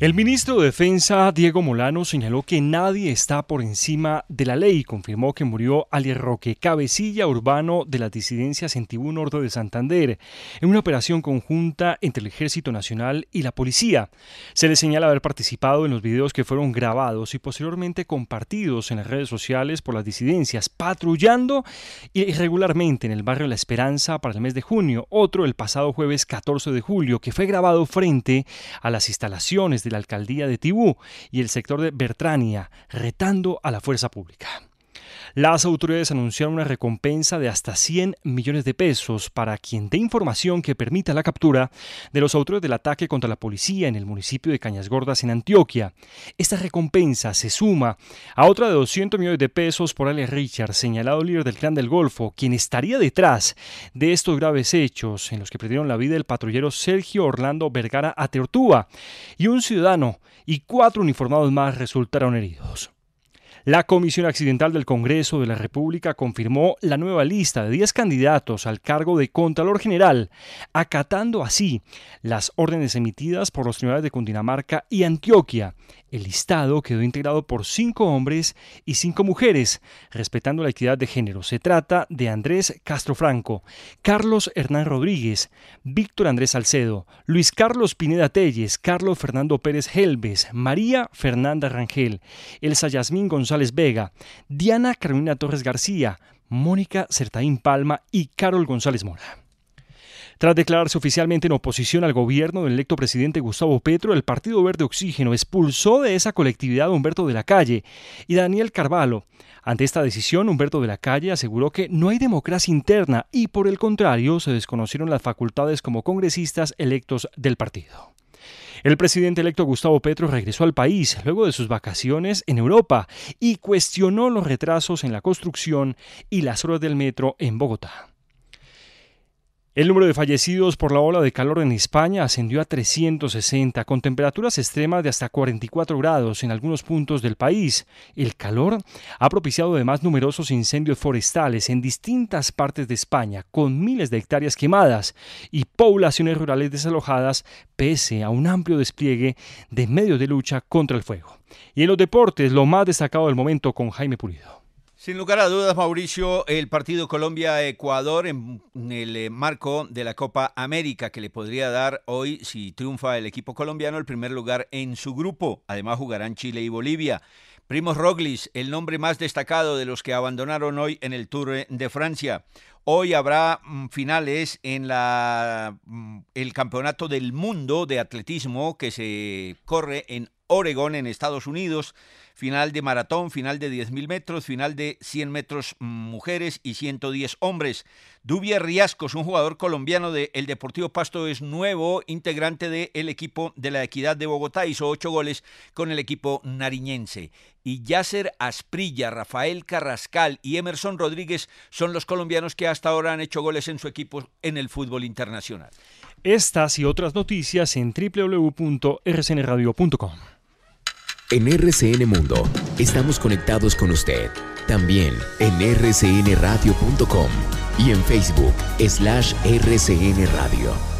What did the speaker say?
El ministro de Defensa, Diego Molano, señaló que nadie está por encima de la ley. Confirmó que murió alias Roque, cabecilla urbano de las disidencias en Tibú Norte de Santander, en una operación conjunta entre el Ejército Nacional y la policía. Se le señala haber participado en los videos que fueron grabados y posteriormente compartidos en las redes sociales por las disidencias, patrullando irregularmente en el barrio La Esperanza para el mes de junio. Otro el pasado jueves 14 de julio, que fue grabado frente a las instalaciones de la alcaldía de Tibú y el sector de Bertrania, retando a la fuerza pública. Las autoridades anunciaron una recompensa de hasta 100 millones de pesos para quien dé información que permita la captura de los autores del ataque contra la policía en el municipio de Cañas Gordas, en Antioquia. Esta recompensa se suma a otra de 200 millones de pesos por Alex Richard, señalado líder del Clan del Golfo, quien estaría detrás de estos graves hechos en los que perdieron la vida el patrullero Sergio Orlando Vergara Ateortúa y un ciudadano y cuatro uniformados más resultaron heridos. La Comisión Accidental del Congreso de la República confirmó la nueva lista de 10 candidatos al cargo de Contralor General, acatando así las órdenes emitidas por los tribunales de Cundinamarca y Antioquia. El listado quedó integrado por cinco hombres y cinco mujeres, respetando la equidad de género. Se trata de Andrés Castro Franco, Carlos Hernán Rodríguez, Víctor Andrés Salcedo, Luis Carlos Pineda Telles, Carlos Fernando Pérez Helves, María Fernanda Rangel, Elsa Yasmín González, González Vega, Diana Carolina Torres García, Mónica Certaín Palma y Carol González Mora. Tras declararse oficialmente en oposición al gobierno del electo presidente Gustavo Petro, el Partido Verde Oxígeno expulsó de esa colectividad a Humberto de la Calle y Daniel Carvalho. Ante esta decisión, Humberto de la Calle aseguró que no hay democracia interna y por el contrario se desconocieron las facultades como congresistas electos del partido. El presidente electo Gustavo Petro regresó al país luego de sus vacaciones en Europa y cuestionó los retrasos en la construcción y las horas del metro en Bogotá. El número de fallecidos por la ola de calor en España ascendió a 360, con temperaturas extremas de hasta 44 grados en algunos puntos del país. El calor ha propiciado además numerosos incendios forestales en distintas partes de España, con miles de hectáreas quemadas y poblaciones rurales desalojadas, pese a un amplio despliegue de medios de lucha contra el fuego. Y en los deportes, lo más destacado del momento con Jaime Pulido. Sin lugar a dudas, Mauricio, el partido Colombia-Ecuador en el eh, marco de la Copa América que le podría dar hoy, si triunfa el equipo colombiano, el primer lugar en su grupo. Además jugarán Chile y Bolivia. Primos Roglis, el nombre más destacado de los que abandonaron hoy en el Tour de Francia. Hoy habrá mm, finales en la, mm, el Campeonato del Mundo de Atletismo que se corre en Oregón en Estados Unidos, final de maratón, final de 10.000 metros, final de 100 metros mujeres y 110 hombres. Dubia Riascos, un jugador colombiano del Deportivo Pasto, es nuevo integrante del equipo de la Equidad de Bogotá, hizo ocho goles con el equipo nariñense. Y Yasser Asprilla, Rafael Carrascal y Emerson Rodríguez son los colombianos que hasta ahora han hecho goles en su equipo en el fútbol internacional. Estas y otras noticias en www.rcnradio.com. En RCN Mundo estamos conectados con usted. También en rcnradio.com y en Facebook slash rcnradio.